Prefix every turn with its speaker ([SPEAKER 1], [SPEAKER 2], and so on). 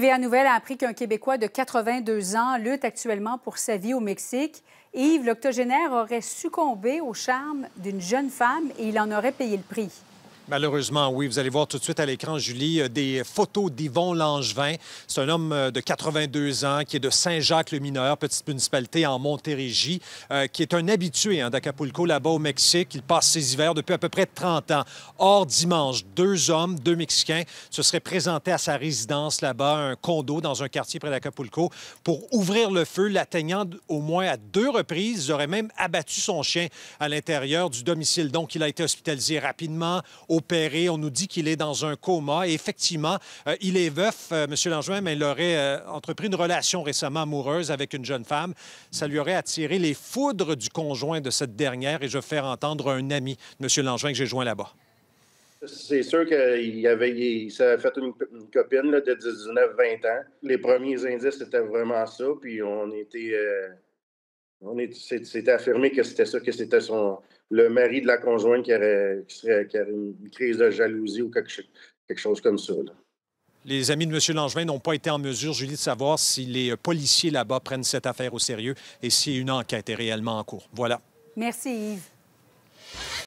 [SPEAKER 1] TVA Nouvelle a appris qu'un Québécois de 82 ans lutte actuellement pour sa vie au Mexique. Yves, l'octogénaire, aurait succombé au charme d'une jeune femme et il en aurait payé le prix.
[SPEAKER 2] Malheureusement, oui. Vous allez voir tout de suite à l'écran, Julie, euh, des photos d'Yvon Langevin. C'est un homme euh, de 82 ans qui est de Saint-Jacques-le-Mineur, petite municipalité en Montérégie, euh, qui est un habitué hein, d'Acapulco, là-bas au Mexique. Il passe ses hivers depuis à peu près 30 ans. hors dimanche, deux hommes, deux Mexicains, se seraient présentés à sa résidence là-bas, un condo dans un quartier près d'Acapulco, pour ouvrir le feu, l'atteignant au moins à deux reprises. Ils auraient même abattu son chien à l'intérieur du domicile. Donc, il a été hospitalisé rapidement opéré. On nous dit qu'il est dans un coma. Et effectivement, euh, il est veuf, Monsieur M. Langevin, mais il aurait euh, entrepris une relation récemment amoureuse avec une jeune femme. Ça lui aurait attiré les foudres du conjoint de cette dernière. Et je vais faire entendre un ami Monsieur M. Langevin que j'ai joint là-bas.
[SPEAKER 3] C'est sûr qu'il avait, il, s'est fait une, copine de 19-20 ans. Les premiers indices, étaient vraiment ça. Puis on était euh, c'était affirmé que c'était ça, que c'était son le mari de la conjointe qui aurait, serait, qui une crise de jalousie ou quelque, chose comme ça.
[SPEAKER 2] Les amis de M. Langevin n'ont pas été en mesure, Julie, de savoir si les policiers là-bas prennent cette affaire au sérieux et si une enquête est réellement en cours. Voilà.
[SPEAKER 1] Merci, Yves.